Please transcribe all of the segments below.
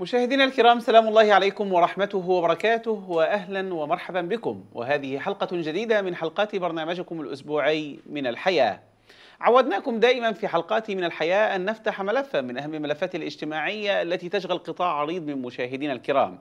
مشاهدينا الكرام سلام الله عليكم ورحمته وبركاته واهلا ومرحبا بكم وهذه حلقه جديده من حلقات برنامجكم الاسبوعي من الحياه. عودناكم دائما في حلقات من الحياه ان نفتح ملفا من اهم الملفات الاجتماعيه التي تشغل قطاع عريض من مشاهدينا الكرام.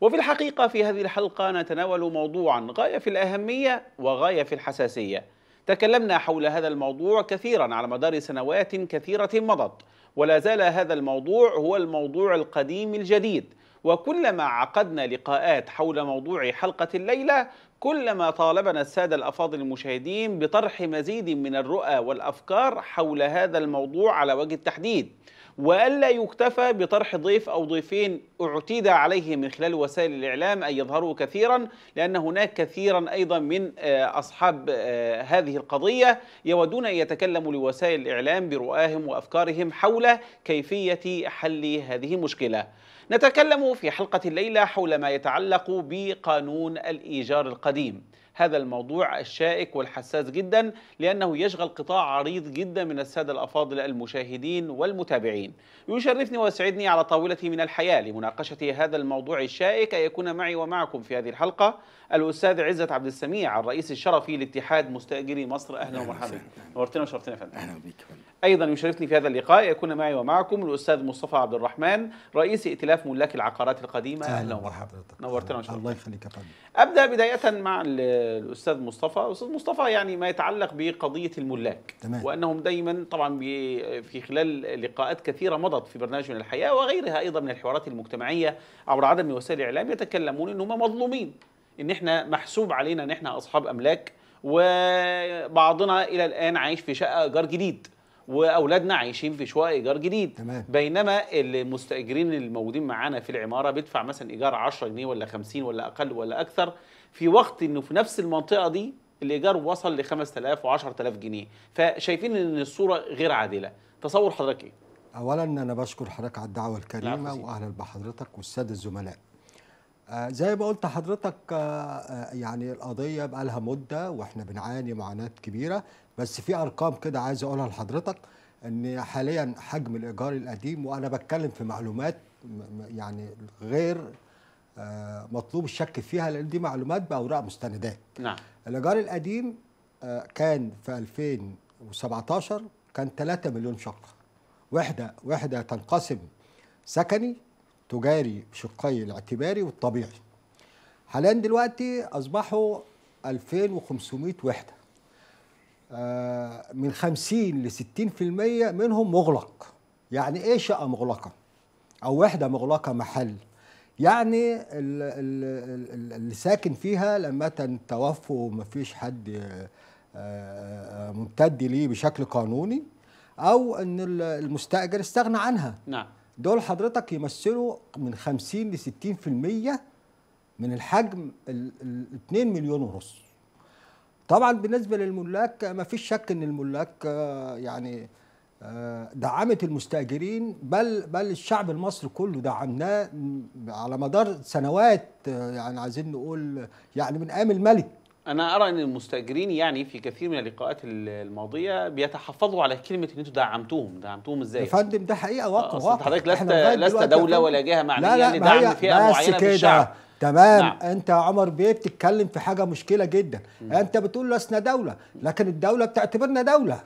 وفي الحقيقه في هذه الحلقه نتناول موضوعا غايه في الاهميه وغايه في الحساسيه. تكلمنا حول هذا الموضوع كثيرا على مدار سنوات كثيره مضت. ولا زال هذا الموضوع هو الموضوع القديم الجديد وكلما عقدنا لقاءات حول موضوع حلقة الليلة كلما طالبنا السادة الأفاضل المشاهدين بطرح مزيد من الرؤى والأفكار حول هذا الموضوع على وجه التحديد وألا يكتفى بطرح ضيف أو ضيفين اعتيد عليه من خلال وسائل الإعلام أن يظهروا كثيرا لأن هناك كثيرا أيضا من آه، أصحاب آه، هذه القضية يودون أن يتكلموا لوسائل الإعلام برؤاهم وأفكارهم حول كيفية حل هذه المشكلة نتكلم في حلقة الليلة حول ما يتعلق بقانون الإيجار القديم هذا الموضوع الشائك والحساس جدا لأنه يشغل قطاع عريض جدا من السادة الأفاضل المشاهدين والمتابعين يشرفني ويسعدني على طاولتي من الحياة لمناقشة هذا الموضوع الشائك أن يكون معي ومعكم في هذه الحلقة الأستاذ عزت عبد السميع الرئيس الشرفي لاتحاد مستأجري مصر أهلا ومرحبا نورتنا وشرفتنا يا فندم أهلا بك أيضا يشرفني في هذا اللقاء يكون معي ومعكم الأستاذ مصطفى عبد الرحمن رئيس ائتلاف ملاك العقارات القديمة أهلا ومرحبا نورتنا وشرفتنا الله يخليك أبدأ بداية مع الاستاذ مصطفى الاستاذ مصطفى يعني ما يتعلق بقضيه الملاك تمام. وانهم دايما طبعا في خلال لقاءات كثيره مضت في برنامج من الحياه وغيرها ايضا من الحوارات المجتمعيه عبر عدد من وسائل الاعلام يتكلمون ان هم مظلومين ان احنا محسوب علينا ان احنا اصحاب املاك وبعضنا الى الان عايش في شقه ايجار جديد واولادنا عايشين في شقه ايجار جديد تمام. بينما المستاجرين الموجودين معانا في العماره بيدفع مثلا ايجار 10 جنيه ولا 50 ولا اقل ولا اكثر في وقت انه في نفس المنطقه دي الايجار وصل ل 5000 و10000 جنيه فشايفين ان الصوره غير عادله تصور حضرتك ايه اولا انا بشكر حضرتك على الدعوه الكريمه واهلا بحضرتك والساده الزملاء آه، زي ما قلت حضرتك آه، آه، يعني القضيه بقى لها مده واحنا بنعاني معاناه كبيره بس في ارقام كده عايز اقولها لحضرتك ان حاليا حجم الايجار القديم وانا بتكلم في معلومات يعني غير آه، مطلوب الشك فيها لان دي معلومات باوراق مستندات نعم الايجار القديم آه، كان في 2017 كان 3 مليون شقه وحده وحده تنقسم سكني تجاري شقي الاعتباري والطبيعي حاليا دلوقتي اصبحوا 2500 وحده آه، من 50 ل 60% منهم مغلق يعني ايه شقه مغلقه او وحده مغلقه محل يعني اللي ساكن فيها لما توفوا ومفيش حد آه، آه، ممتد ليه بشكل قانوني او ان المستاجر استغنى عنها نعم دول حضرتك يمثلوا من 50 ل 60% من الحجم ال 2 مليون ونص طبعا بالنسبه للملاك ما فيش شك ان الملاك آه، يعني دعمت المستاجرين بل بل الشعب المصري كله دعمناه على مدار سنوات يعني عايزين نقول يعني من ايام الملك انا ارى ان المستاجرين يعني في كثير من اللقاءات الماضيه بيتحفظوا على كلمه ان انتوا دعمتوهم دعمتوهم ازاي يا فندم ده حقيقه واقع آه، واقع حضرتك لست لست دوله ولا جهه معنيه لا لا يعني دعم فئه معينه في الشعب تمام نعم. انت يا عمر بيه بتتكلم في حاجه مشكله جدا م. انت بتقول لسنا دوله لكن الدوله بتعتبرنا دوله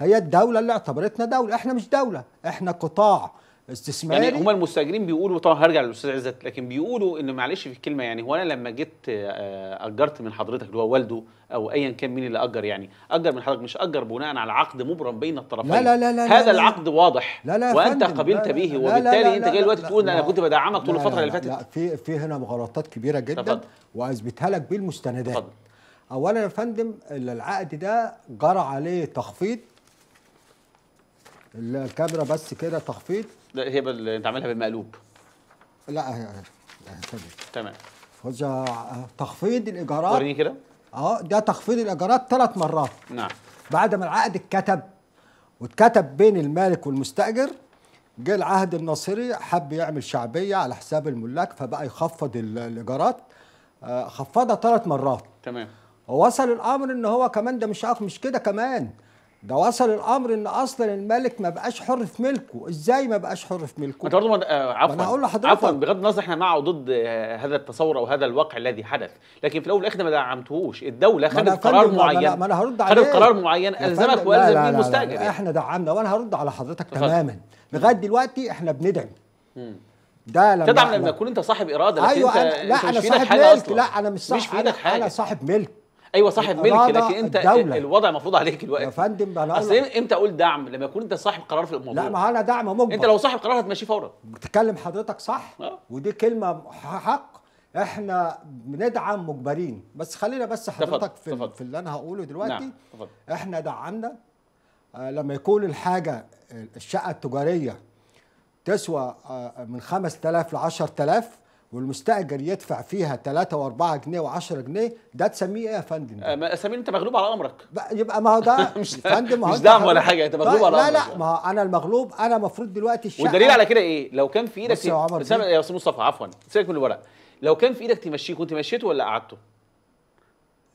هي الدولة اللي اعتبرتنا دولة احنا مش دولة احنا قطاع يعني استثماري يعني هما المستاجرين بيقولوا طبعا هرجع للاستاذ عزت لكن بيقولوا ان معلش في الكلمه يعني هو انا لما جيت آه، اجرت من حضرتك اللي هو والده او ايا كان مين اللي اجر يعني اجر من حضرتك مش اجر بناء على عقد مبرم بين الطرفين لا لا لا, لا هذا لا العقد واضح لا لا وانت قبلت لا به لا وبالتالي لا لا انت جاي دلوقتي تقول انا كنت بدعمك طول الفتره اللي فاتت لا في في هنا مغالطات كبيره جدا واثبتها لك بالمستندات اولا يا فندم العقد ده جرى عليه تخفيض الكاميرا بس كده تخفيض لا هي بل... انت عاملها بالمقلوب لا هي تمام تمام آه، تخفيض الايجارات وريني كده اه ده تخفيض الايجارات ثلاث مرات نعم بعد ما العقد اتكتب واتكتب بين المالك والمستاجر جه العهد الناصري حب يعمل شعبيه على حساب الملاك فبقى يخفض الايجارات آه، خفضها ثلاث مرات تمام وصل الامر ان هو كمان ده مش مش كده كمان ده وصل الامر ان اصلا الملك ما بقاش حر في ملكه ازاي ما بقاش حر في ملكه انت برضه آه، عفوا انا هقول لحضرتك عفوا بغض النظر احنا مع او ضد آه، هذا التصور او هذا الواقع الذي حدث لكن في الاول والاخر ما دعمتهوش الدوله خدت قرار معين ما انا هرد عليه خدت قرار معين الزمك والزم المستاجر احنا دعمنا وانا هرد على حضرتك تماما لغايه دلوقتي احنا بندعم امم ده لما تدعم لما تكون انت صاحب اراده أيوة انت لا مش انا صاحب ملك لا انا مش صاحب مش في ايدك حاجه انا صاحب ملك ايوه صاحب ملك لكن انت الدولة. الوضع مفروض عليك دلوقتي يا فندم انا اصل امتى اقول دعم لما يكون انت صاحب قرار في الموضوع لا ما انا دعم مجبر انت لو صاحب قرار هتمشي فورا بتتكلم حضرتك صح آه. ودي كلمه حق احنا بندعم مجبرين بس خلينا بس حضرتك في, تفضل. في اللي انا هقوله نعم، دلوقتي نعم. تفضل. احنا دعمنا آه، لما يكون الحاجه الشقه التجاريه تسوى آه، من 5000 ل 10000 والمستاجر يدفع فيها 3 و4 جنيه و10 جنيه ده تسميه ايه يا فندم؟ آه، اسامي انت مغلوب على امرك يبقى ما هو ده مش فندم مش دعم ولا حاجه انت مغلوب طيب، على امرك لا لا ما هو انا المغلوب انا المفروض دلوقتي الشقه والدليل على كده ايه؟ لو كان في ايدك يا استاذ مصطفى عفوا سيبك من الورق لو كان في ايدك تمشيه كنت مشيته ولا قعدته؟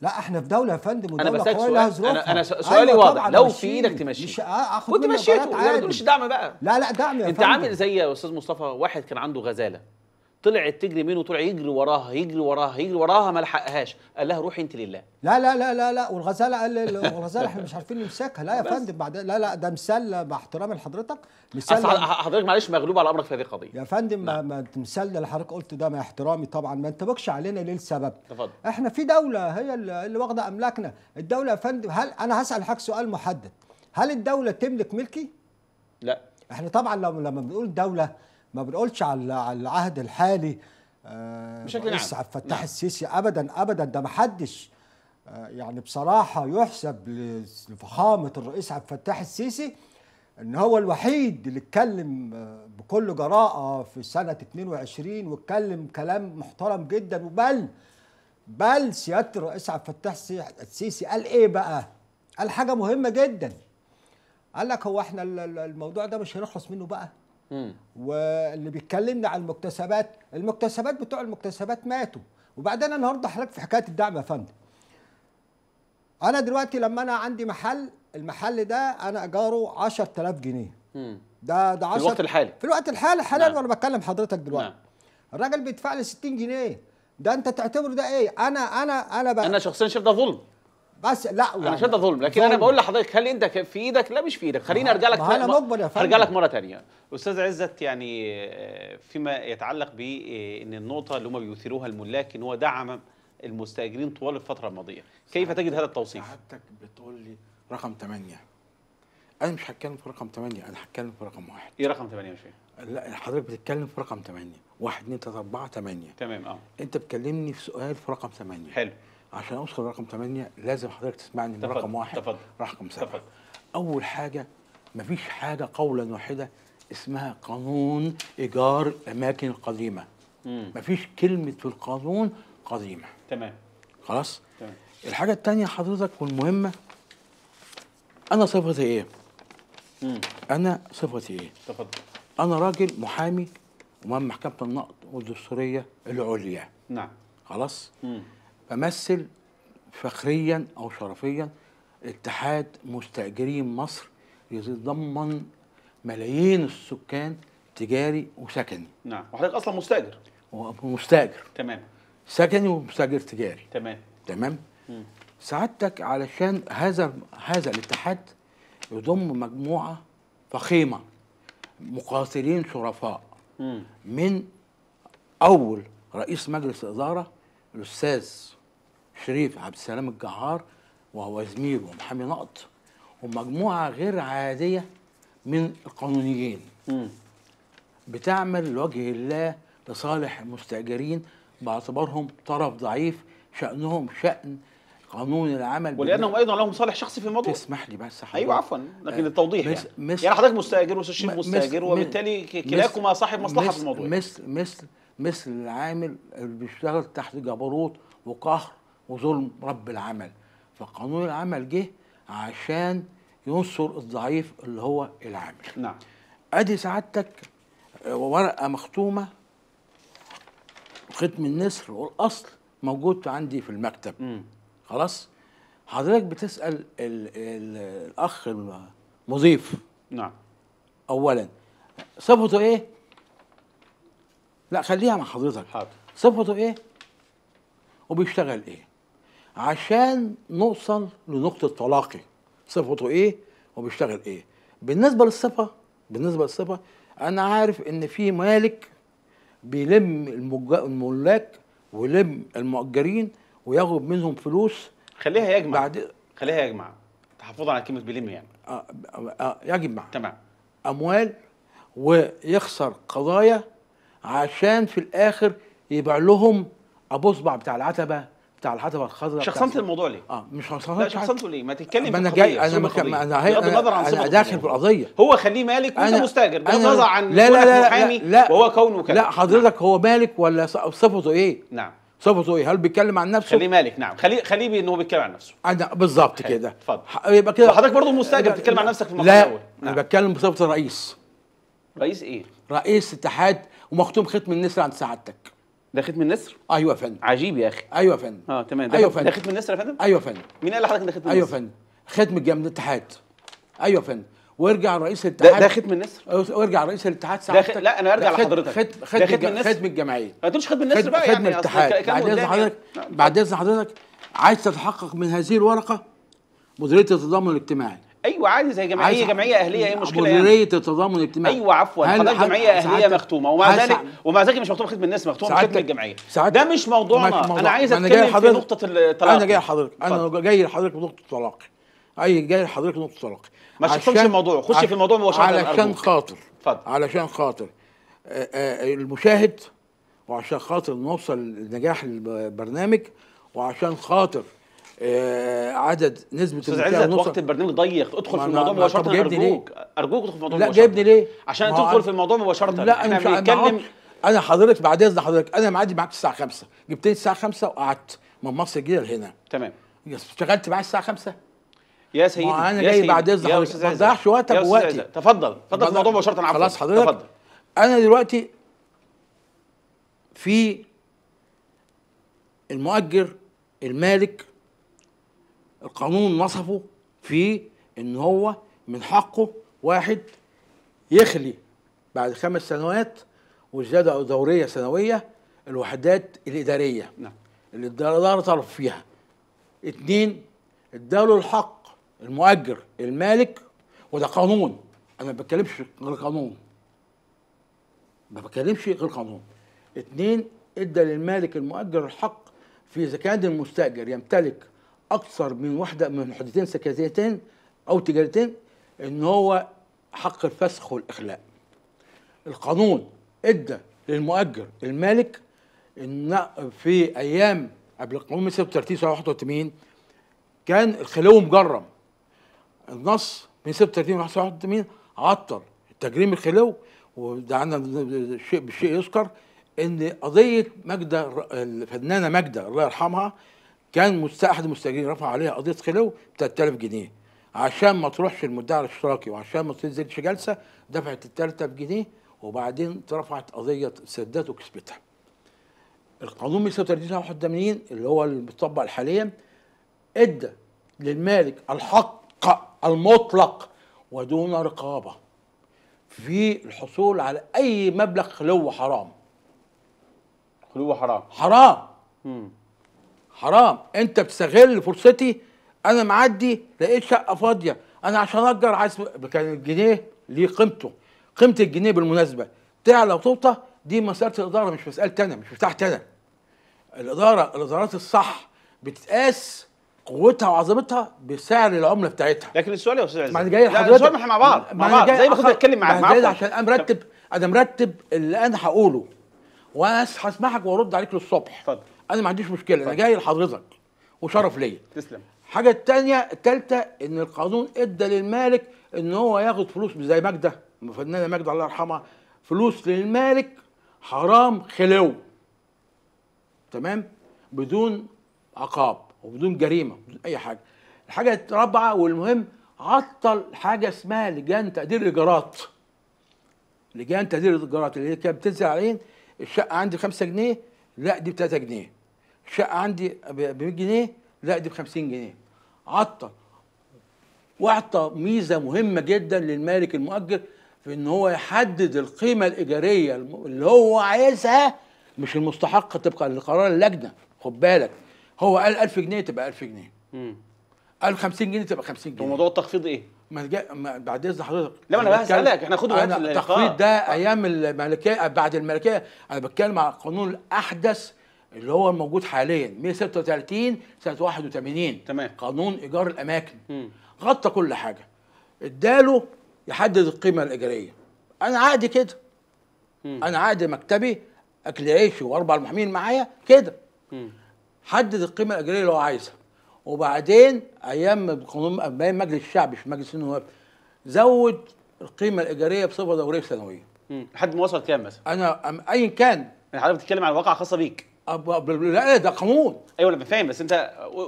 لا احنا في دوله يا فندم انا بسالك سؤال انا, أنا أيوة سؤالي أيوة واضح لو في ايدك تمشيه آه، آه، كنت مشيته ما تقولش دعم بقى لا لا دعم يا انت فندم. عامل زي يا استاذ مصطفى واحد كان عنده غزاله طلعت تجري منه طلع يجري وراها يجري وراها يجري وراها ما لحقهاش قال لها روحي انت لله لا لا لا لا لا والغزاله قال الغزاله احنا مش عارفين نمسكها لا يا فندم بعد لا لا ده مثال مع احترامي لحضرتك مثال حضرتك معلش مغلوب على امرك في هذه القضيه يا فندم ما, نعم. ما مثال اللي حضرتك قلت ده مع احترامي طبعا ما انتبكش علينا ليه السبب تفضل احنا في دوله هي اللي واخده املاكنا الدوله يا فندم هل انا هسال حضرتك سؤال محدد هل الدوله تملك ملكي؟ لا احنا طبعا لو لما بنقول دوله ما بنقولش على على العهد الحالي آه، بشكل عام عبد الفتاح نعم. السيسي ابدا ابدا ده ما حدش آه، يعني بصراحه يحسب لفخامه الرئيس عبد الفتاح السيسي ان هو الوحيد اللي اتكلم آه، بكل جراءه في سنه 22 واتكلم كلام محترم جدا وبل بل سياده الرئيس عبد الفتاح السيسي قال ايه بقى؟ قال حاجه مهمه جدا قال لك هو احنا الموضوع ده مش هنخلص منه بقى واللي بيتكلمنا عن المكتسبات المكتسبات بتوع المكتسبات ماتوا وبعدين انا هرضح حضرتك في حكايه الدعم يا فندم انا دلوقتي لما انا عندي محل المحل ده انا اجاره 10000 جنيه ده ده 10 في الوقت الحالي في الوقت الحالي حاليا نعم. وانا بكلم حضرتك دلوقتي نعم. الراجل بيدفع لي 60 جنيه ده انت تعتبره ده ايه انا انا انا بقى انا شخصيا شايف ده ظلم بس لا انا يعني مش ده ظلم لكن ظلم. انا بقول لحضرتك هل انت في ايدك لا مش في ايدك خليني ارجع لك انا مجبر يا فندم ارجع لك مره ثانيه استاذ عزت يعني آه، فيما يتعلق بان آه، النقطه اللي هم بيثيروها الملاك ان هو دعم المستاجرين طوال الفتره الماضيه كيف تجد هذا التوصيف حضرتك بتقول لي رقم 8 انا مش هتكلم في رقم 8 انا هتكلم في رقم واحد ايه رقم 8 يا شيخ لا حضرتك بتتكلم في رقم 8 1 2 3 4 8 تمام اه انت بتكلمني في سؤال في رقم 8 حلو عشان اوصل لرقم 8 لازم حضرتك تسمعني من رقم واحد تفضل رقم سبعه اول حاجه مفيش حاجه قولا واحده اسمها قانون ايجار الاماكن القديمه مفيش كلمه في القانون قديمه تمام خلاص تمام الحاجه الثانيه حضرتك والمهمه انا صفتي ايه مم. انا صفتي ايه تفضل انا راجل محامي ومن محكمه النقد والدستوريه العليا نعم خلاص مم. بمثل فخريا او شرفيا اتحاد مستاجرين مصر يتضمن ملايين السكان تجاري وسكني نعم وحضرتك اصلا مستاجر مستاجر تمام سكني ومستاجر تجاري تمام تمام سعادتك علشان هذا هذا الاتحاد يضم مجموعه فخيمه مقاتلين شرفاء م. من اول رئيس مجلس اداره الاستاذ شريف عبد السلام الجعار وهو زميل ومحامي نقط ومجموعه غير عاديه من القانونيين بتعمل لوجه الله لصالح المستاجرين باعتبارهم طرف ضعيف شأنهم شأن قانون العمل ولأنهم أيضا لهم صالح شخصي في الموضوع تسمح لي بس حضرتك أيوة عفوا لكن آه، التوضيح مس يعني مس يعني حضرتك مستأجر وأستاذ مستأجر وبالتالي كلاكما صاحب مصلحة في الموضوع مثل مثل مثل العامل اللي بيشتغل تحت جبروت وقهر وظلم رب العمل فقانون العمل جه عشان ينصر الضعيف اللي هو العامل نعم ادي سعادتك ورقه مختومه ختم النسر والاصل موجود عندي في المكتب م. خلاص حضرتك بتسال الـ الـ الاخ المضيف نعم اولا صفته ايه لا خليها مع حضرتك حاضر صفته ايه وبيشتغل ايه عشان نوصل لنقطه تلاقي صفته ايه وبيشتغل ايه بالنسبه للصفه بالنسبه للصفه انا عارف ان في مالك بيلم الملاك ويلم المؤجرين وياخد منهم فلوس خليها يجمع بعد خليها يجمع تحفظا على كلمه بيلم يعني آه،, آه آه يجمع تمام اموال ويخسر قضايا عشان في الاخر يبيع لهم ابو صبع بتاع العتبه بتاع الحطب الخضراء شخصنت الموضوع ليه؟ اه مش لا شخصنته ليه؟ ما تتكلم ما انا جاي انا مك... ما انا هي... انا, أنا داخل في القضيه هو خليه مالك وانت مستاجر بغض النظر عن لا لا لا محامي لا لا وهو كونه كذا لا حضرتك هو مالك ولا صفته ايه؟ نعم صفته ايه؟ هل بيتكلم عن نفسه؟ خليه مالك نعم، خليه خليه بان هو بيتكلم عن نفسه. انا بالظبط كده. اتفضل. يبقى كده حضرتك برضه مستاجر بتتكلم عن نفسك في المقام الاول. لا انا نعم. بتكلم بصفه الرئيس. رئيس ايه؟ رئيس اتحاد ومختوم ختم النسر عند سعادتك. ده ختم النسر ايوه يا فندم عجيب يا اخي ايوه يا فندم اه تمام ده ايوه فندم ده ختم النسر يا فندم ايوه يا فندم مين قال لحضرتك ده ختم النسر ايوه يا فندم ختم الجامعه الاتحاد ايوه يا فندم وارجع رئيس الاتحاد ده ختم النسر وارجع رئيس الاتحاد خ... لا انا ارجع لحضرتك ختم ختم الجمعيه ما تقولش ختم النسر بقى ختم يعني الاتحاد بعد اذن حضرتك بعد اذن حضرتك عايز تتحقق من هذه الورقه مديريه التضامن الاجتماعي ايوه عادي زي جمعيه اي جمعيه اهليه ايه مشكله يعني التضامن الاجتماعي ايوه عفوا حضرتك جمعيه اهليه مختومه ومع ذلك ومع ذلك مش مختومه خدمه الناس مختومه خدمه الجمعيه ده مش موضوعنا انا عايز اتكلم في نقطه الطلاق انا جاي لحضرتك انا جاي لحضرتك بنقطه الطلاق اي جاي لحضرتك نقطه الطلاق ما تدخلش في الموضوع خش في الموضوع مباشره علشان خاطر اتفضل علشان خاطر المشاهد وعشان خاطر نوصل لنجاح البرنامج وعشان خاطر آه، عدد نسبه استاذ عزت وقت البرنامج ضيق ادخل في الموضوع مباشره ارجوك ارجوك ادخل في الموضوع لا جايبني ليه؟ عشان تدخل في الموضوع مباشره لا احنا بنتكلم انا حضرتك بعد اذن حضرتك انا معادي معاك الساعه 5 جبت الساعه 5 وقعدت من مصر الجديده لهنا تمام اشتغلت معايا الساعه 5 يا سيدي ما انا جاي بعد اذن حضرتك ما تضيعش وقتك ووقتي تفضل تفضل في الموضوع مباشره عفوا خلاص حضرتك تفضل انا دلوقتي في المؤجر المالك القانون نصفه في ان هو من حقه واحد يخلي بعد خمس سنوات وزياده دوريه سنويه الوحدات الاداريه نعم اللي الاداره طرف فيها اتنين اداله الحق المؤجر المالك وده قانون انا ما بتكلمش غير قانون ما بتكلمش غير قانون اتنين ادى للمالك المؤجر الحق في اذا كان المستاجر يمتلك اكثر من واحده من محدثين سكازيتين او تجارتين ان هو حق الفسخ والاخلاء القانون ادى للمؤجر المالك ان في ايام قبل القانون 136 سنه 81 كان الخلو مجرم النص من 36 ل 81 عطل تجريم الخلو وده عندنا شيء بالشيء يذكر ان قضيه ماجده الفنانه ماجده الله يرحمها كان احد المستاجرين رفع عليها قضيه خلو ب 3000 جنيه عشان ما تروحش المدعي الاشتراكي وعشان ما تنزلش جلسه دفعت ال 3000 جنيه وبعدين رفعت قضيه سدات وكسبتها. القانون 131 اللي هو المطبق حاليا ادى للمالك الحق المطلق ودون رقابه في الحصول على اي مبلغ خلو حرام. خلو حرام. حرام. مم. حرام انت بتستغل فرصتي انا معدي لقيت شقه فاضيه انا عشان اجر عايز كان الجنيه ليه قيمته قيمه الجنيه بالمناسبه تعلى وتوطى دي مساله الاداره مش مساله انا مش بتاعتي انا الاداره الادارات الصح بتتقاس قوتها وعظمتها بسعر العمله بتاعتها لكن السؤال يا استاذ عزيز ما انا جاي لحضرتك مع بعض مع بعض زي ما كنت بتكلم معاك مع بعض عشان انا مرتب انا مرتب اللي انا هقوله وانا هسمعك وارد عليك للصبح اتفضل انا ما عنديش مشكله انا طيب. جاي لحضرتك وشرف ليا تسلم الحاجه الثانيه الثالثه ان القانون ادى للمالك ان هو ياخد فلوس زي ماجده الفنانه ماجده الله يرحمها فلوس للمالك حرام خلو تمام بدون عقاب وبدون جريمه بدون اي حاجه الحاجه الرابعه والمهم عطل حاجه اسمها لجان تقدير الايجارات لجان تقدير الايجارات اللي هي كانت بتنزل عليهم الشقه عندي 5 جنيه لا دي ب 3 جنيه شقه عندي ب 100 جنيه لا دي ب 50 جنيه عطل واعطى ميزه مهمه جدا للمالك المؤجر في ان هو يحدد القيمه الايجاريه اللي هو عايزها مش المستحقه طبقا لقرار اللجنه خد بالك هو قال 1000 جنيه تبقى 1000 جنيه قال 50 جنيه تبقى 50 جنيه وموضوع التخفيض ايه؟ ما جا... ما بعد اذن حضرتك لا انا بسالك احنا خدوا التخفيض ده ايام الملكيه بعد الملكيه انا بتكلم على القانون الاحدث اللي هو الموجود حاليا 136 سنه 81 تمام قانون ايجار الاماكن غطى كل حاجه اداله يحدد القيمه الايجاريه انا عقدي كده انا عادي مكتبي اكل عيشي واربع المحامين معايا كده حدد القيمه الايجاريه اللي هو عايزها وبعدين ايام قانون ايام مجلس الشعب مش مجلس النواب زود القيمه الايجاريه بصفه دوريه سنويه لحد ما وصل كام مثلا؟ انا ايا كان يعني حضرتك بتتكلم عن واقعه خاصه بيك لا ده قانون ايوه انا فاهم بس انت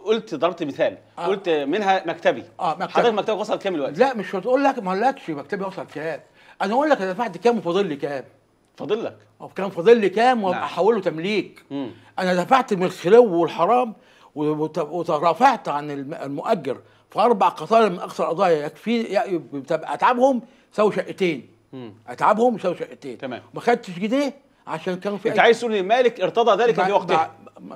قلت ضربت مثال آه. قلت منها مكتبي اه مكتبي حضرتك مكتبك وصل كام دلوقتي؟ لا مش هتقول لك ما اقولكش مكتبي وصل كام انا اقول لك انا دفعت كام وفاضل لي كام فاضل لك اه كان فاضل لي كام نعم. وابقى احوله تمليك مم. انا دفعت من الخلو والحرام وترافعت عن المؤجر في اربع قطار من اكثر القضايا يكفي اتعبهم سوي شقتين اتعبهم سوي شقتين تمام ما خدتش جنيه عشان كان في انت عايز تقول ان مالك ارتضى ذلك في وقته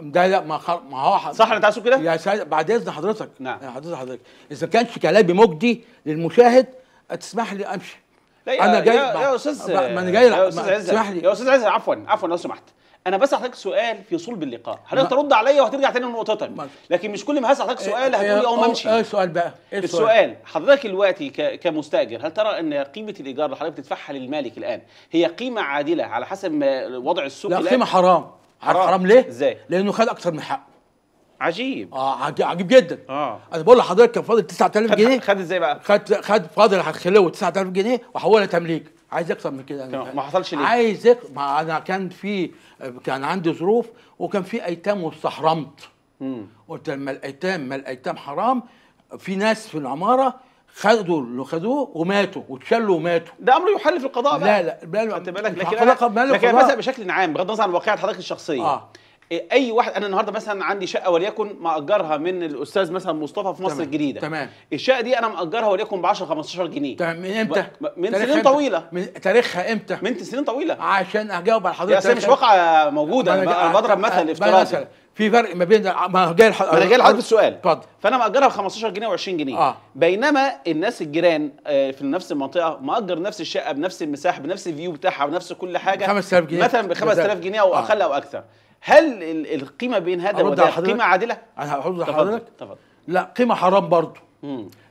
ده إيه؟ لا ما, ما هو صح انت عايز تقول كده؟ يا سيد بعد اذن حضرتك نعم حضرتك حضرتك اذا كانش كلامي مجدي للمشاهد تسمح لي امشي لا يا انا جاي يا, استاذ ما انا جاي يا استاذ عز اسمح لي يا استاذ عز عفوا عفوا لو سمحت انا بس حضرتك سؤال في صلب اللقاء حضرتك ترد عليا وهترجع تاني لنقطتك لكن مش كل ما هسال حضرتك إيه، سؤال هتقول لي اه ما امشي ايه السؤال بقى ايه السؤال, السؤال حضرتك دلوقتي كمستاجر هل ترى ان قيمه الايجار اللي حضرتك بتدفعها للمالك الان هي قيمه عادله على حسب ما وضع السوق لا قيمه حرام حرام حرام ليه ازاي لانه خد اكتر من حقه عجيب اه عجيب جدا اه انا بقول لحضرتك كان فاضل 9000 جنيه خد ازاي بقى خد خد فاضل هتخليه 9000 جنيه وحولها تمليك عايز اكتر من كده أنا ما حصلش ليه عايز أك... ما انا كان في كان عندي ظروف وكان في ايتام واستحرمت قلت لما الايتام ما الايتام حرام في ناس في العماره خدوا اللي خدوه وماتوا واتشلوا وماتوا ده امر يحل في القضاء بقى لا لا, لا خدت بالك لكن لكن مثلا بشكل عام بغض النظر عن واقعه حضرتك الشخصيه آه. اي واحد انا النهارده مثلا عندي شقه وليكن ماجرها من الاستاذ مثلا مصطفى في مصر تمام. الجديده تمام الشقه دي انا ماجرها وليكن ب 10 15 جنيه تمام من امتى؟ من سنين طويله من تاريخها امتى؟ من سنين طويله عشان اجاوب على حضرتك يا مش واقعه موجوده انا بضرب مثل افتراضي في فرق ما بين ما جاي انا جاي لحضرتك السؤال اتفضل فانا ماجرها ب 15 جنيه و20 جنيه آه. بينما الناس الجيران آه، في نفس المنطقه ماجر نفس الشقه بنفس المساحه بنفس الفيو بتاعها بنفس كل حاجه 5000 جنيه مثلا ب 5000 جنيه او آه. اقل او اكثر هل القيمه بين هذا وده قيمه عادله انا هرد لحضرتك تفضل لا قيمه حرام برضه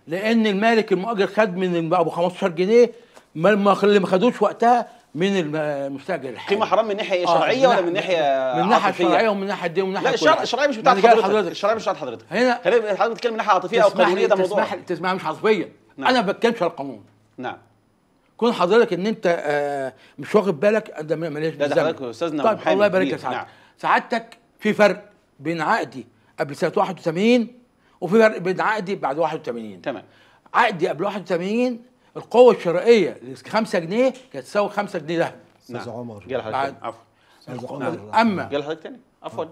لان المالك المؤجر خد من ابو 15 جنيه ما اللي ما خدوش وقتها من المستاجر الحالي قيمه حرام من ناحيه إيه؟ شرعيه آه ولا من ناحيه من ناحيه شرعيه ومن ناحيه دي ومن ناحيه لا الشرعيه مش بتاعت حضرتك, حضرتك. الشرعيه مش بتاعت حضرتك هنا خلينا حضرتك بتتكلم من ناحيه عاطفيه او قانونيه ده موضوع تسمح تسمح مش عاطفيه نعم. انا ما بتكلمش على القانون نعم كون حضرتك ان انت آه مش واخد بالك ده ماليش ده حضرتك استاذنا طيب الله يبارك لك نعم. سعادتك في فرق بين عقدي قبل سنه 81 وفي فرق بين عقدي بعد 81 تمام عقدي قبل 81 القوه الشرائيه ل 5 جنيه كانت تساوي 5 جنيه ذهب استاذ نعم. عمر جه لحضرتك عفوا اما جه لحضرتك تاني عفوا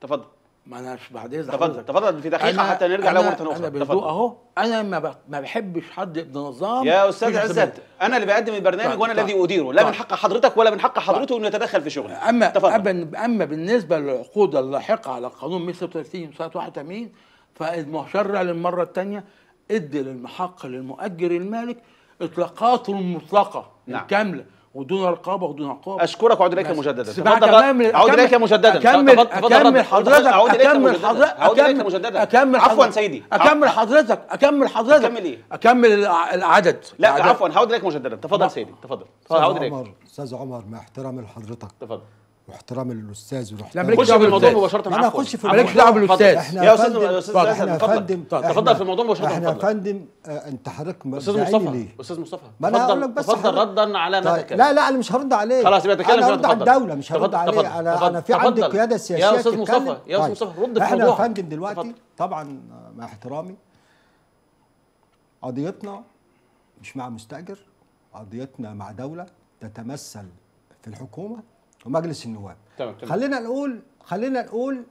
تفضل ما انا بعد اذنك تفضل تفضل في دقيقه حتى نرجع له مره اخرى انا بهدوء اهو انا ما ما بحبش حد ابن نظام يا استاذ عزت انا اللي بقدم البرنامج طيب، وانا الذي طيب، اديره لا من طيب. حق حضرتك ولا من حق حضرته انه يتدخل في شغلي اما تفضل. اما بالنسبه للعقود اللاحقه على قانون 136 سنه 81 فالمشرع للمره الثانيه ادي للمحق للمؤجر المالك اطلاقاته المطلقه نعم. الكامله ودون رقابه ودون عقاب اشكرك واعود اليك مجددا تفضل اعود اليك مجددا اكمل اكمل حضرتك اعود اليك مجددا اعود مجددا اكمل عفوا سيدي اكمل حضرتك اكمل حضرتك اكمل ايه اكمل العدد لا عفوا هعود اليك مجددا تفضل سيدي تفضل استاذ اليك استاذ عمر مع احترامي لحضرتك تفضل واحترام الاستاذ واحترام لا مالكش دعوه بالموضوع مباشره انا اخش في مالكش دعوه بالاستاذ يا استاذ يا استاذ احنا يا فندم تفضل في الموضوع مباشره احنا يا فندم آه، انت حضرتك استاذ مصطفى استاذ مصطفى ما انا هقول لك بس تفضل ردا على نادك طيب. لا لا انا مش هرد عليه خلاص يبقى تكلم انا هرد على الدوله مش هرد عليه انا انا في عندي قياده سياسيه يا استاذ مصطفى يا استاذ مصطفى رد في طيب. الموضوع احنا يا فندم دلوقتي طبعا آه، مع احترامي قضيتنا مش مع مستاجر قضيتنا مع دوله تتمثل في الحكومه ومجلس النواب تمام تمام خلينا نقول خلينا نقول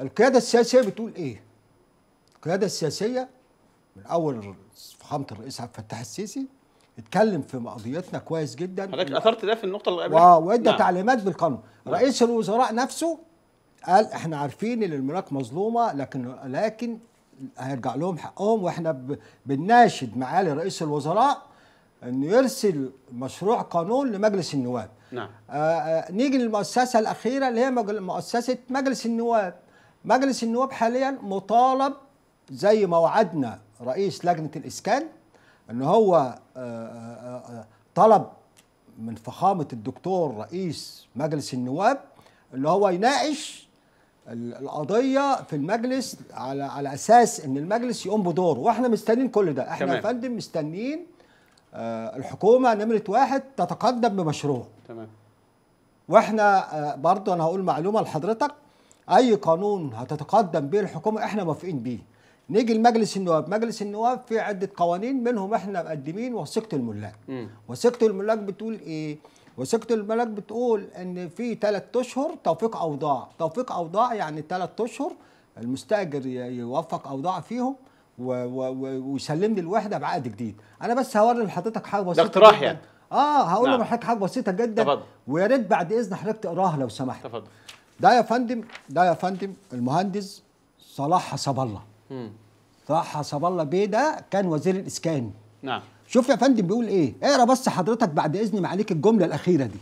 القياده السياسيه بتقول ايه؟ القياده السياسيه من اول فخامه الرئيس عبد الفتاح السيسي اتكلم في قضيتنا كويس جدا حضرتك اثرت ده في النقطه اللي قبلها آه، وادى نعم. تعليمات بالقانون نعم. رئيس الوزراء نفسه قال احنا عارفين ان الملاك مظلومه لكن لكن هيرجع لهم حقهم واحنا بنناشد معالي رئيس الوزراء انه يرسل مشروع قانون لمجلس النواب نعم آه، آه، نيجي للمؤسسه الاخيره اللي هي مؤسسه مجلس النواب مجلس النواب حاليا مطالب زي ما وعدنا رئيس لجنه الاسكان ان هو آآ آه، آآ طلب من فخامه الدكتور رئيس مجلس النواب ان هو يناقش القضيه في المجلس على على اساس ان المجلس يقوم بدوره واحنا مستنيين كل ده احنا يا فندم مستنيين آه، الحكومه نمره واحد تتقدم بمشروع تمام واحنا آه، برضه انا هقول معلومه لحضرتك اي قانون هتتقدم به الحكومه احنا موافقين بيه نيجي لمجلس النواب مجلس النواب في عده قوانين منهم احنا مقدمين وثيقه الملاك وثيقه الملاك بتقول ايه وثيقه الملاك بتقول ان في ثلاث اشهر توفيق اوضاع توفيق اوضاع يعني ثلاث اشهر المستاجر يوفق اوضاع فيهم ويسلم لي الوحده بعقد جديد انا بس هوري لحضرتك حاجه بسيطه ده اقتراح يعني اه هقول نعم. لحضرتك حاجه بسيطه جدا تفضل ويا ريت بعد اذن حضرتك تقراها لو سمحت تفضل ده يا فندم ده يا فندم المهندس صلاح حسب الله صلاح حسب الله بيه ده كان وزير الاسكان نعم شوف يا فندم بيقول ايه اقرا بس حضرتك بعد اذن معاليك الجمله الاخيره دي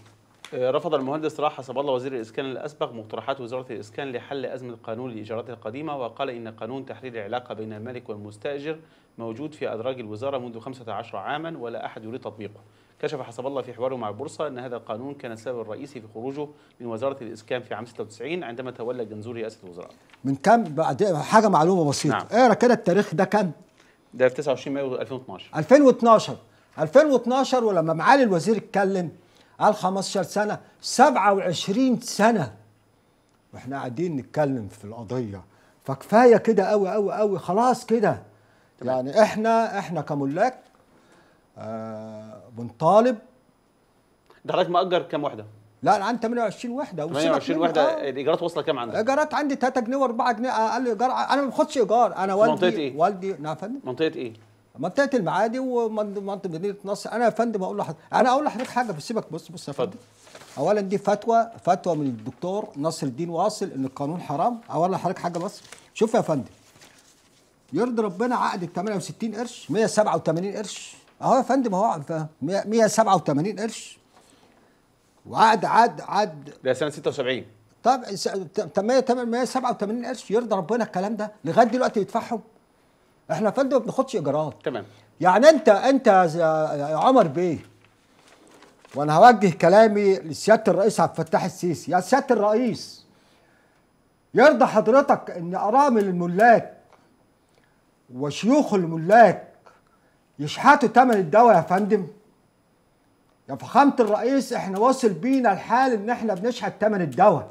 آه، رفض المهندس راح حسب الله وزير الإسكان الأسبق مقترحات وزارة الإسكان لحل أزمة قانون الإيجارات القديمة وقال إن قانون تحرير العلاقة بين المالك والمستأجر موجود في أدراج الوزارة منذ 15 عاما ولا أحد يريد تطبيقه كشف حسب الله في حواره مع البورصة أن هذا القانون كان السبب الرئيسي في خروجه من وزارة الإسكان في عام 96 عندما تولى جنزور رئاسة الوزراء من كم بعد حاجة معلومة بسيطة نعم. اقرا كده التاريخ ده كان ده في 29 مايو 2012 2012 2012 ولما معالي الوزير اتكلم قال 15 سنه 27 سنه واحنا قاعدين نتكلم في القضيه فكفايه كده قوي قوي قوي خلاص كده يعني احنا احنا كملاك آه بنطالب ده حضرتك مأجر كام وحده؟ لا انا عندي 28 وحده 28 وحده الايجارات واصله كام عندك؟ الايجارات عندي 3 جنيه و4 جنيه اقل ايجار انا ما باخدش ايجار انا والدي منطقه ايه؟ والدي نعم فندم منطقه ايه؟ منطقه المعادي ومنطقه مدينه نصر انا يا فندم اقول لحضرتك انا اقول لحضرتك حاجه بس سيبك بص بص يا فندم اولا دي فتوى فتوى من الدكتور نصر الدين واصل ان القانون حرام اقول لحضرتك حاجه بس شوف يا فندم يرضي ربنا عقد ب 68 قرش 187 قرش اهو يا فندم اهو 187 قرش وعقد عقد عقد ده سنه 76 طب 187 قرش يرضى ربنا الكلام ده لغايه دلوقتي بيدفعهم احنا يا فندم ما بناخدش ايجارات تمام يعني انت انت يا عمر بيه وانا هوجه كلامي لسياده الرئيس عبد الفتاح السيسي يا سياده الرئيس يرضى حضرتك ان ارامل الملاك وشيوخ الملاك يشحتوا ثمن الدواء يا فندم يا فخامه الرئيس احنا واصل بينا الحال ان احنا بنشحت ثمن الدواء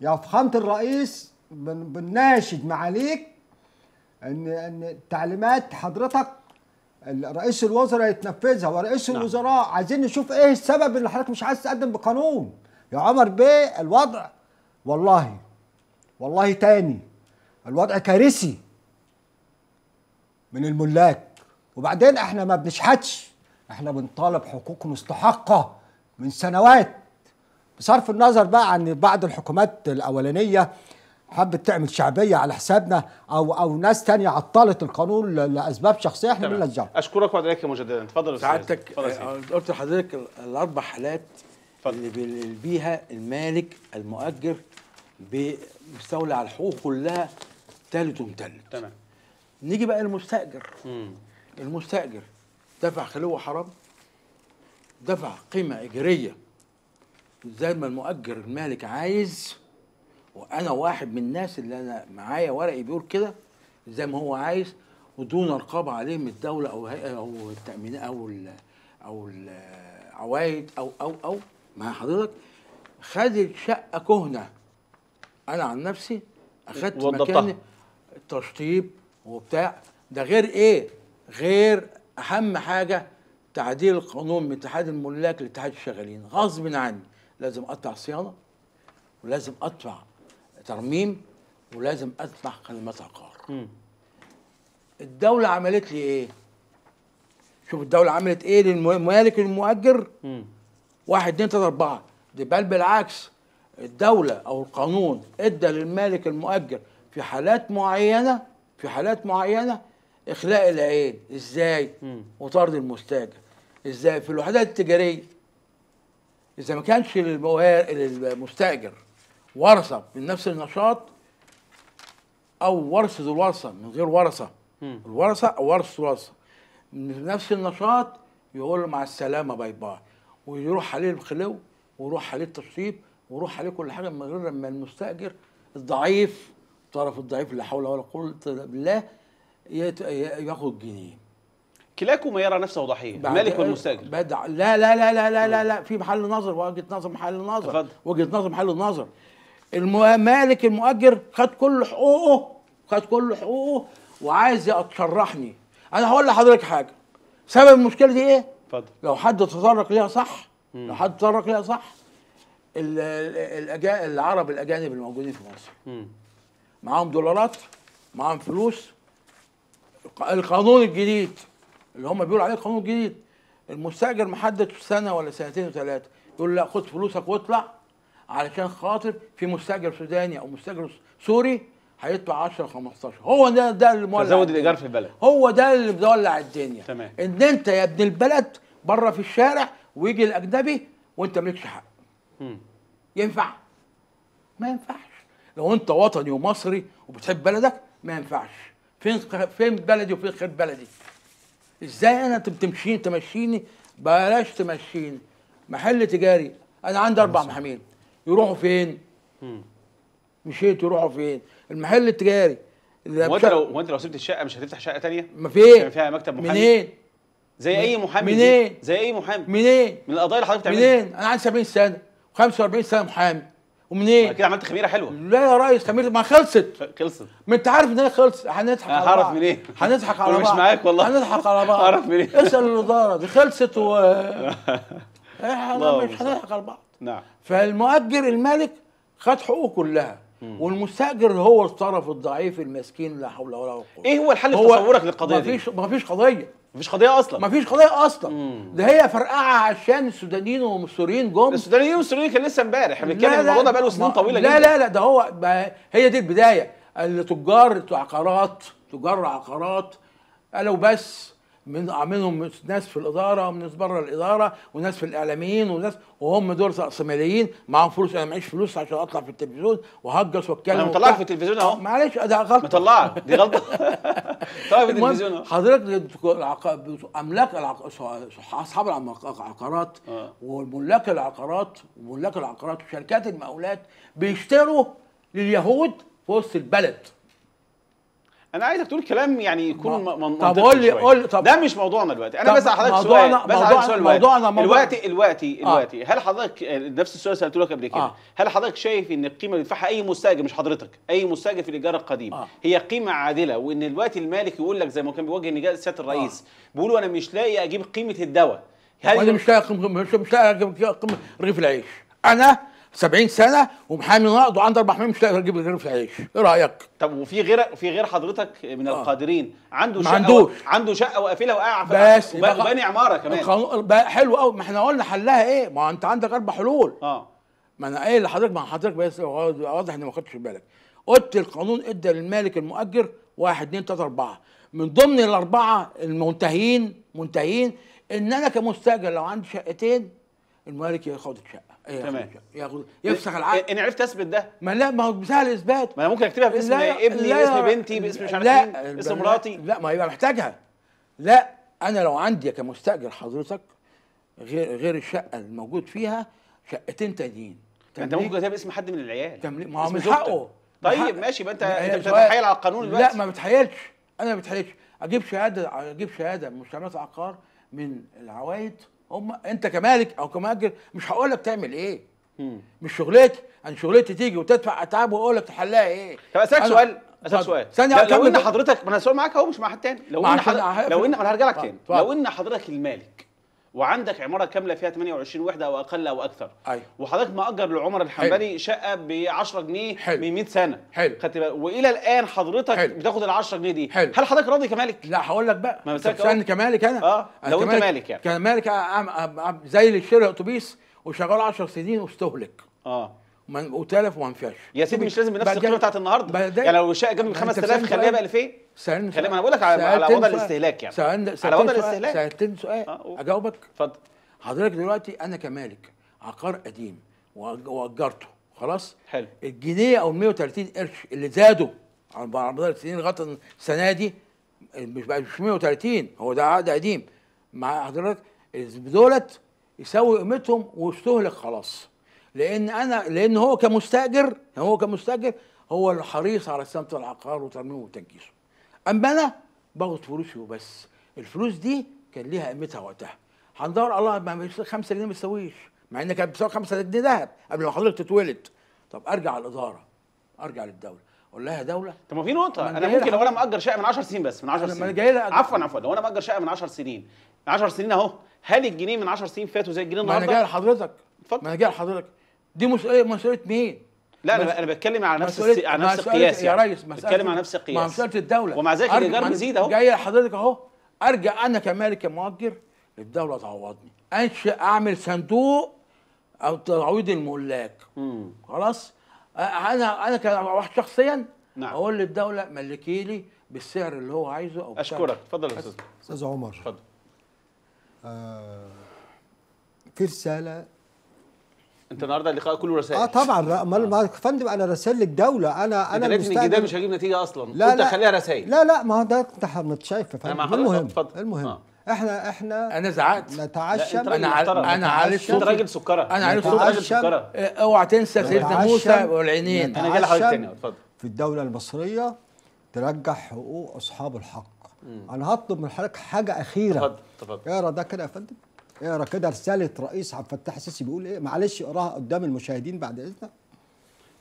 يا فخامه الرئيس بنناشد معاليك ان ان تعليمات حضرتك رئيس الوزراء يتنفذها ورئيس نعم. الوزراء عايزين نشوف ايه السبب اللي حضرتك مش عايز تقدم بقانون يا عمر بيه الوضع والله والله تاني الوضع كارثي من الملاك وبعدين احنا ما بنشحتش احنا بنطالب حقوق مستحقه من سنوات بصرف النظر بقى عن بعض الحكومات الاولانيه حبت تعمل شعبيه على حسابنا او او ناس ثانيه عطلت القانون لاسباب شخصيه احنا مالناش اشكرك اشكرك ذلك مجددا اتفضل سعادتك قلت لحضرتك الاربع حالات فضل. اللي بيها المالك المؤجر بيستولي على الحقوق كلها تالت ومتلت تمام نيجي بقى المستاجر مم. المستاجر دفع خلوه حرام دفع قيمه اجريه زي ما المؤجر المالك عايز وانا واحد من الناس اللي انا معايا ورقي بيقول كده زي ما هو عايز ودون رقابه عليه من الدوله او او التامين او الـ او العوايد او او او مع حضرتك خد الشقه كهنه انا عن نفسي اخدت مكان تشطيب وبتاع ده غير ايه غير اهم حاجه تعديل القانون من اتحاد الملاك لاتحاد الشغالين غصب عني لازم اقطع صيانه ولازم ادفع ترميم ولازم اسمح قيمة عقار الدولة عملت لي ايه شوف الدولة عملت ايه للمالك المؤجر مم. واحد اتنين تلاتة اربعة دي بل بالعكس الدولة او القانون ادى للمالك المؤجر في حالات معينة في حالات معينة اخلاء العين ازاي وطرد المستاجر ازاي في الوحدات التجارية اذا ما كانش للمستاجر ورثه من نفس النشاط او ورث ذو الورثه من غير ورثه الورثه او ورث الورثه من نفس النشاط يقول له مع السلامه باي باي ويروح عليه الخلو ويروح عليه التشطيب ويروح عليه كل حاجه من غير لما المستاجر الضعيف الطرف الضعيف لا حول ولا قوه الا بالله ياخد جنيه كلاكما يرى نفسه ضحيه المالك والمستاجر بدع لا لا لا لا لا لا, لا في محل نظر وجهه نظر محل نظر وجهه نظر محل نظر المالك المؤجر خد كل حقوقه خد كل حقوقه وعايز يتشرحني انا هقول لحضرتك حاجه سبب المشكله دي ايه اتفضل لو حد تطرق ليها صح مم. لو حد تطرق ليها صح الـ العرب الاجانب الموجودين في مصر مم. معاهم دولارات معاهم فلوس القانون الجديد اللي هم بيقولوا عليه القانون الجديد المستاجر محدد سنه ولا سنتين وثلاثه يقول لا خد فلوسك واطلع علشان خاطر في مستاجر سوداني او مستاجر سوري هيدفع 10 15 هو ده ده اللي مولع تزود الايجار في البلد هو ده اللي مولع الدنيا تمام ان انت يا ابن البلد بره في الشارع ويجي الاجنبي وانت مالكش حق مم. ينفع ما ينفعش لو انت وطني ومصري وبتحب بلدك ما ينفعش فين فين بلدي وفين خير بلدي ازاي انا تمشيني تمشيني بلاش تمشيني محل تجاري انا عندي اربع محامين يروحوا فين مشيت يروحوا فين المحل التجاري وانت لو هو انت لو سبت الشقه مش هتفتح شقه ثانيه ما فين يعني فيها مكتب محامي منين زي اي محامي منين زي اي محامي منين من القضايا اللي حضرتك بتعملها منين انا عندي 70 سنه و45 سنه محامي ومنين؟ كده عملت خميره حلوه لا يا ريس خميره ما خلصت خلصت ما انت عارف ان هي خلصت هنضحك على بعض هعرف منين؟ هنضحك على بعض مش معاك والله هنضحك على بعض هعرف منين؟ اسال الاداره دي خلصت و احنا إيه، مش هنضحك على بعض نعم فالمؤجر الملك خد حقوقه كلها مم. والمستاجر هو الطرف الضعيف المسكين لا حول ولا قوه ايه هو الحل في تصورك للقضيه دي؟ مفيش مفيش قضيه مفيش قضيه اصلا مفيش قضيه اصلا مم. ده هي فرقعه عشان السودانيين والسوريين جم السودانيين والسوريين كان لسه امبارح بنتكلم الموضوع ده بقاله سنين طويله لا جدا لا لا لا ده هو هي دي البدايه التجار عقارات تجار عقارات قالوا بس من منهم ناس في الاداره وناس بره الاداره وناس في الاعلاميين وناس وهم دول راسماليين معاهم فلوس انا معيش فلوس عشان اطلع في التلفزيون وهجس واتكلم انا مطلعك في التلفزيون اهو معلش ده غلطه مطلعك دي غلطه طيب في التلفزيون اهو حضرتك املاك العق... اصحاب العقارات آه. وملاك العقارات وملاك العقارات وشركات المقاولات بيشتروا لليهود في وسط البلد انا عايزك تقول كلام يعني يكون ما. منطقي طب قول لي قول طب ده مش موضوعنا دلوقتي انا بسال حضرتك سؤال موضوعنا حضرتك سؤال موضوعنا دلوقتي دلوقتي دلوقتي آه. هل حضرتك نفس السؤال سالته لك قبل كده آه. هل حضرتك شايف ان القيمه اللي بيدفعها اي مستاجر مش حضرتك اي مستاجر في الايجار القديم آه. هي قيمه عادله وان دلوقتي المالك يقول لك زي ما كان بيوجه نجاة سياده الرئيس آه. بيقولوا انا مش لاقي اجيب قيمه الدواء هل مش لاقي قيمه مش لاقي قيمه رغيف العيش انا 70 سنه ومحامي نقض وعنده اربع محامي مش لاقي يجيب غير في العيش ايه رايك طب وفي غير في غير حضرتك من آه. القادرين عنده شقه عندوش. و... عنده شقه وقافله وقاعه بس وباني بقى... عماره كمان القانون بقى حلو قوي ما احنا قلنا حلها ايه ما انت عندك اربع حلول اه ما انا قايل لحضرتك ما حضرتك بس واضح اني ما خدتش بالك قلت القانون ادى للمالك المؤجر واحد اثنين ثلاثه اربعه من ضمن الاربعه المنتهين منتهين ان انا كمستاجر لو عندي شقتين المالك ياخد الشقه تمام إيه، يفسخ العقد إيه، انا عرفت اثبت ده ما لا ما هو سهل اثبات ما انا ممكن اكتبها باسم ابني باسم بنتي باسم مش عارف لا باسم مراتي لا ما يبقى محتاجها لا انا لو عندي كمستاجر حضرتك غير غير الشقه الموجود فيها شقتين تانيين انت ممكن تكتبها باسم حد من العيال تملي. ما هو من حقه طيب ماشي يبقى انت انت بتتحايل على القانون دلوقتي لا ما بتحايلش انا ما بتحايلش اجيب شهاده اجيب شهاده من مستعمرات العقار من العوائد هم انت كمالك او كمؤجر مش هقول لك تعمل ايه مم. مش شغلتي ان شغلتي تيجي وتدفع اتعاب واقول لك تحلها ايه طب اسالك سؤال اسالك سؤال ثانيه لو ان حضرتك ما انا سؤال معاك اهو مش مع حد تاني لو ان حضرتك لو ان انا هرجع لك تاني لو ان حضرتك المالك وعندك عماره كامله فيها 28 وحده او اقل او اكثر أيوة. وحضرتك ماجر لعمر الحنبلي شقه ب 10 جنيه من 100 سنه حلو خدت بالك والى الان حضرتك حلو. بتاخد ال 10 جنيه دي حلو. هل حضرتك راضي كمالك لا هقول لك بقى ما انا كمالك انا اه لو انت مالك يعني كمالك زي اللي اشتري اتوبيس وشغال 10 سنين واستهلك اه وتلف فيهاش يا سيدي مش لازم بنفس القيمه بتاعت النهارده يعني لو الشقه جابت من 5000 خليها ب 2000 سالني خليها انا بقول لك على, على وضع الاستهلاك يعني على وضع الاستهلاك سالتني سؤال آه اجاوبك اتفضل حضرتك دلوقتي انا كمالك عقار قديم واجرته خلاص حلو الجنيه او 130 قرش اللي زادوا على مدار السنين لغايه السنه دي مش بقى مش 130 هو ده عقد قديم مع حضرتك دولت يساوي قيمتهم واستهلك خلاص لان انا لان هو كمستاجر يعني هو كمستاجر هو الحريص على سلامه العقار وترميمه وتنجيسه اما انا باخد فلوسي وبس الفلوس دي كان ليها قيمتها وقتها هندور الله ما 5 جنيه ما تسويش مع ان كانت بتساوي 5 جنيه ذهب قبل ما حضرتك تتولد طب ارجع للاداره ارجع للدوله اقول لها دوله طب ما في نقطه انا ممكن لو انا مأجر شقه من 10 سنين بس من 10 سنين جاي عفوا عفوا لو انا مأجر شقه من 10 سنين 10 سنين اهو هل الجنيه من 10 سنين فاتوا زي الجنيه النهارده؟ ما انا جاي لحضرتك اتفضل ما انا جاي لحضرتك دي مسؤوليه مسؤوليه مين؟ لا انا انا بتكلم على نفس السي... على نفس القياس يعني. يا ريس بتكلم على نفس القياس مسؤوليه الدوله ومع ذلك الايجار بيزيد اهو جاي لحضرتك اهو ارجع انا كمالك مؤجر الدوله تعوضني انشئ اعمل صندوق او تعويض الملاك خلاص انا انا كواحد شخصيا نعم. اقول للدوله ملكي لي بالسعر اللي هو عايزه او اشكرك اتفضل يا استاذ استاذ عمر اتفضل آه في رساله انت النهارده اللقاء كله رسائل اه طبعا امال يا فندم انا رسائل للدوله انا انا انا المستقبل ده مش هجيب نتيجه اصلا لا انت خليها رسائل لا لا ما هو ده انت مش شايف المهم اتفضل المهم. آه. احنا احنا انا زعقت نتعشى انا عارف انا عارف انت راجل سكره انا عارف راجل سكره اوعى تنسى سيدنا موسى والعينين انا جاي لحضرتك تاني اتفضل في الدوله المصريه ترجع حقوق اصحاب الحق مم. انا هطلب من حضرتك حاجه اخيره اتفضل اقرا ده كده يا فندم اقرا كده رساله رئيس عبد الفتاح السيسي بيقول ايه معلش اقراها قدام المشاهدين بعد اذنك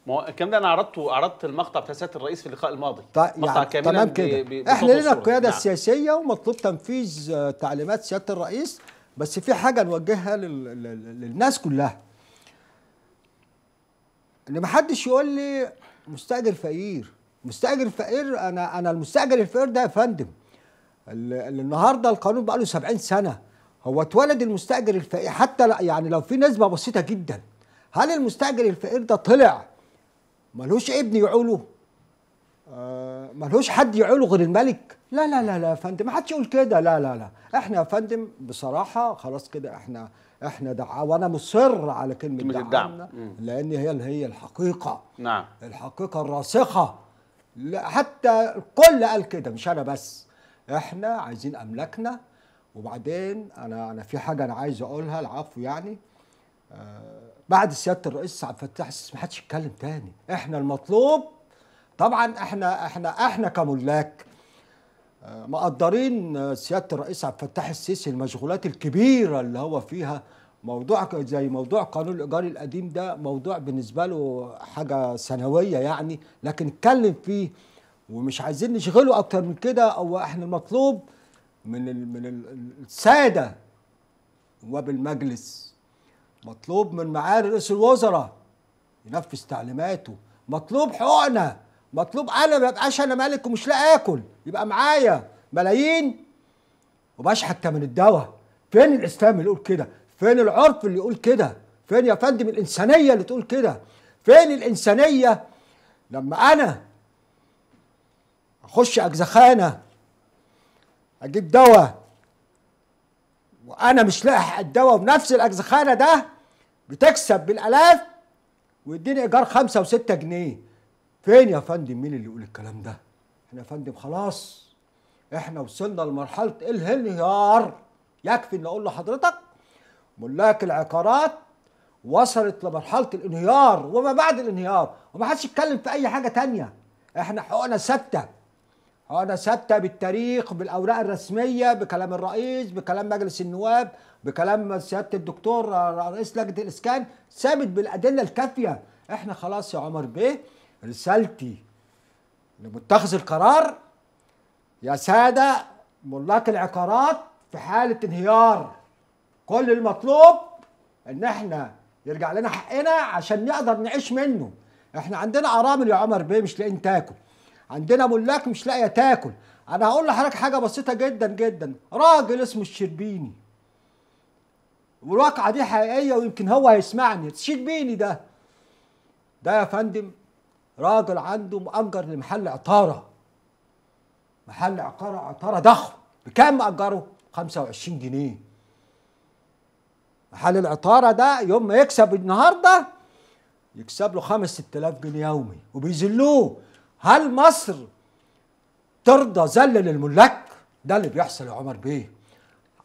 ما هو الكلام ده انا عرضته عرضت المقطع بتاع سياده الرئيس في اللقاء الماضي طيب مقطع يعني تمام كده احنا لنا القياده نعم. السياسيه ومطلوب تنفيذ آه، تعليمات سياده الرئيس بس في حاجه نوجهها للناس كلها ان ما حدش يقول لي مستاجر فقير مستاجر فقير انا انا المستاجر الفقير ده يا فندم النهارده القانون بقى له 70 سنه هو اتولد المستاجر الفقير حتى لا يعني لو في نسبه بسيطه جدا هل المستاجر الفقير ده طلع ملوش ابن يعوله آه ملوش حد يعوله غير الملك لا لا لا لا يا فندم ما حدش يقول كده لا لا لا احنا يا فندم بصراحه خلاص كده احنا احنا دعاه وانا مصر على كلمه الدعم لان هي اللي هي الحقيقه نعم الحقيقه الراسخه حتى الكل قال كده مش انا بس احنا عايزين املاكنا وبعدين انا انا في حاجه انا عايز اقولها العفو يعني آه بعد سياده الرئيس عبد الفتاح السيسي ما حدش يتكلم تاني احنا المطلوب طبعا احنا احنا احنا كملاك آه مقدرين سياده الرئيس عبد الفتاح السيسي المشغولات الكبيره اللي هو فيها موضوع زي موضوع قانون الايجار القديم ده موضوع بالنسبه له حاجه ثانويه يعني لكن اتكلم فيه ومش عايزين نشغله اكتر من كده هو احنا المطلوب من من الساده وبالمجلس مطلوب من معالي رئيس الوزراء ينفذ تعليماته مطلوب حقنا مطلوب انا ما ابقاش انا مالك ومش لاقي اكل يبقى معايا ملايين حتى من الدواء فين الاسلام اللي يقول كده فين العرف اللي يقول كده فين يا فندم الانسانيه اللي تقول كده فين الانسانيه لما انا اخش اجزخانه اجيب دواء وانا مش لاحق الدواء بنفس الاجزخانه ده بتكسب بالالاف ويديني ايجار خمسة وستة جنيه فين يا فندم مين اللي يقول الكلام ده احنا يا فندم خلاص احنا وصلنا لمرحله الانهيار يكفي ان اقول لحضرتك ملاك العقارات وصلت لمرحله الانهيار وما بعد الانهيار وما حدش يتكلم في اي حاجه تانية احنا حقوقنا ثابته انا ثابته بالتاريخ بالاوراق الرسميه بكلام الرئيس بكلام مجلس النواب بكلام سياده الدكتور رئيس لجنه الاسكان ثابت بالادله الكافيه احنا خلاص يا عمر بيه رسالتي لمتخذ القرار يا ساده ملاك العقارات في حاله انهيار كل المطلوب ان احنا يرجع لنا حقنا عشان نقدر نعيش منه احنا عندنا ارامل يا عمر بيه مش لاقين تاكل عندنا ملاك مش لاقيه تاكل انا هقول لحضرتك حاجه بسيطه جدا جدا راجل اسمه الشربيني والواقعه دي حقيقيه ويمكن هو هيسمعني الشربيني ده ده يا فندم راجل عنده مأجر لمحل عطاره محل عقارة عطارة ضخم بكام مأجره؟ 25 جنيه محل العطارة ده يوم ما يكسب النهاردة يكسب له 5 6000 جنيه يومي وبيذلوه هل مصر ترضى ذل للملاك ده اللي بيحصل يا عمر بيه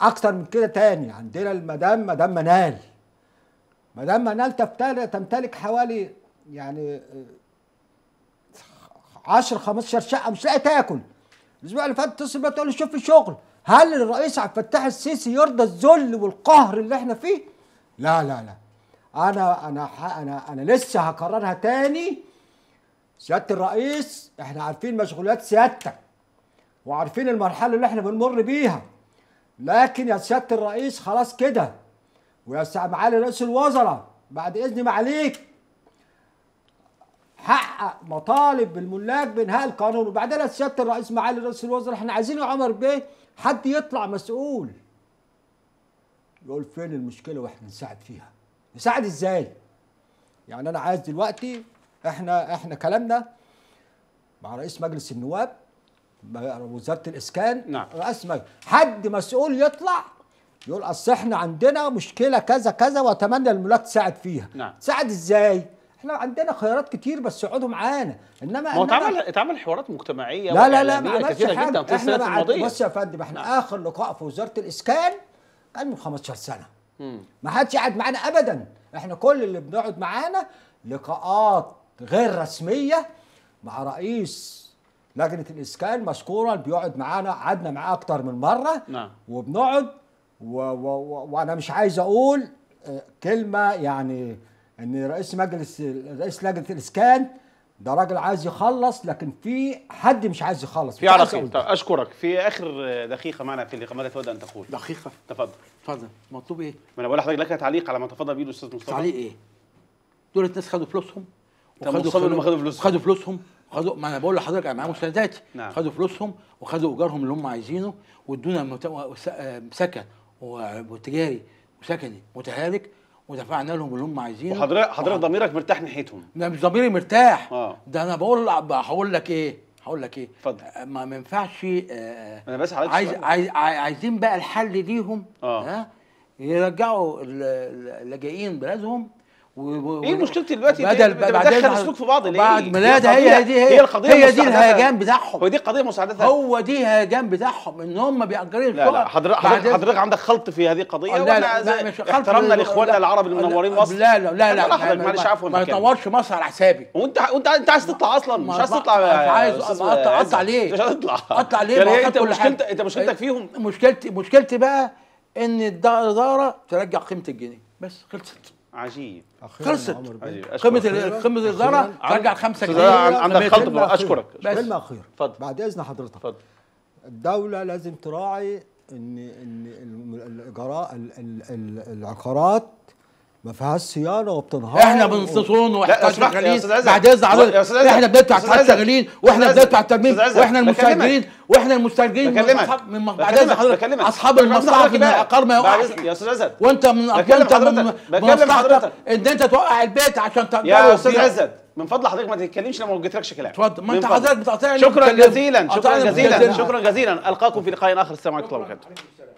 اكتر من كده تاني عندنا المدام مدام منال مدام منال تمتلك حوالي يعني 10 آه، 15 شقه مش لاقي تاكل الاسبوع اللي فات تصل بقى تقول لي شوف الشغل هل الرئيس عبد الفتاح السيسي يرضى الذل والقهر اللي احنا فيه؟ لا لا لا انا انا انا انا لسه هكررها تاني سياده الرئيس احنا عارفين مشغولات سيادتك وعارفين المرحله اللي احنا بنمر بيها لكن يا سياده الرئيس خلاص كده ويا معالي رئيس الوزراء بعد اذن معاليك حقق مطالب الملاك بانهاء القانون وبعدين يا سياده الرئيس معالي رئيس الوزراء احنا عايزين يا عمر بيه حد يطلع مسؤول يقول فين المشكله واحنا نساعد فيها نساعد ازاي يعني انا عايز دلوقتي احنا احنا كلامنا مع رئيس مجلس النواب وزاره الاسكان نعم. رئيس مجلس حد مسؤول يطلع يقول اصل احنا عندنا مشكله كذا كذا واتمنى الملاك تساعد فيها نعم. تساعد ازاي احنا عندنا خيارات كتير بس اقعدوا معانا انما ما اتعمل اتعمل حوارات مجتمعيه لا لا لا ما عملش حاجه جدا احنا بعد بص يا فندم احنا نعم. اخر لقاء في وزاره الاسكان كان من 15 سنه مم. ما حدش قعد معانا ابدا احنا كل اللي بنقعد معانا لقاءات غير رسميه مع رئيس لجنه الاسكان مشكورا بيقعد معانا قعدنا معاه اكتر من مره نعم وبنقعد و... و... و... وانا مش عايز اقول آه، كلمه يعني ان رئيس مجلس رئيس لجنه الاسكان ده راجل عايز يخلص لكن في حد مش عايز يخلص في عراقيل طيب اشكرك في اخر دقيقه معنا في اللقاء ماذا تود ان تقول؟ دقيقه تفضل تفضل مطلوب ايه؟ ما انا بقول لحضرتك لك تعليق على ما تفضل به الاستاذ مصطفى تعليق ايه؟ دول الناس خدوا فلوسهم وخدوا مصمم خدوا فلوسهم خدوا فلوسهم خدوا ما انا بقول لحضرتك انا معايا مستنداتي نعم. خدوا فلوسهم وخدوا ايجارهم اللي هم عايزينه وادونا آه، سكن وتجاري وسكني متهالك ودفعنا لهم اللي هم عايزينه وحضرتك حضرتك ضميرك مرتاح ناحيتهم لا مش ضميري مرتاح آه. ده انا بقول هقول لك ايه هقول لك ايه اتفضل آه، ما ينفعش آه انا بس عايز, عايز عايزين بقى الحل ليهم اه يرجعوا اللاجئين بلادهم و... ايه مشكلتي دلوقتي بدل بعدين السلوك في بعض ليه؟ بعد ما هي, هي دي هي, هي القضيه هي دي الهيجان بتاعهم هو دي قضيه مساعدتها هو دي الهيجان بتاعهم ان هم بيأجرين لا لا حضرتك حضرتك, حضرتك عندك خلط في هذه القضيه لا لا, مش خلط احترمنا لاخواننا العرب المنورين مصر لا لا لا لا معلش عفوا ما تنورش مصر على حسابي وانت وانت انت عايز تطلع اصلا مش عايز تطلع مش عايز اقطع اقطع ليه؟ مش هتطلع اقطع ليه؟ انت مشكلتك انت إيه؟ مشكلتك فيهم مشكلتي مشكلتي بقى ان الاداره ترجع قيمه الجنيه بس خلصت عجيب خلصت قمه قمه الاداره رجع خمسه كتير عندك خلط اشكرك كلمه اخيره تفضل بعد اذن حضرتك تفضل الدوله لازم تراعي ان ان الاجراء العقارات ما فيهاش صيانه وبتنهار احنا بنصون واحنا شغالين بعد اذن احنا بندفع الشغالين واحنا بندفع الترميم واحنا المستاجرين واحنا المستاجرين من بعد اذن حضرتك اصحاب المصلحه في العقار ما يوقعش يا استاذ عزت وانت من انت من مصلحتك ان انت توقع البيت عشان يا استاذ عزت من فضل حضرتك ما تتكلمش لما ما جبتلكش كلام اتفضل ما انت حضرتك بتقطعني شكرا جزيلا شكرا جزيلا شكرا جزيلا القاكم في لقاء اخر السلام عليكم ورحمه الله وبركاته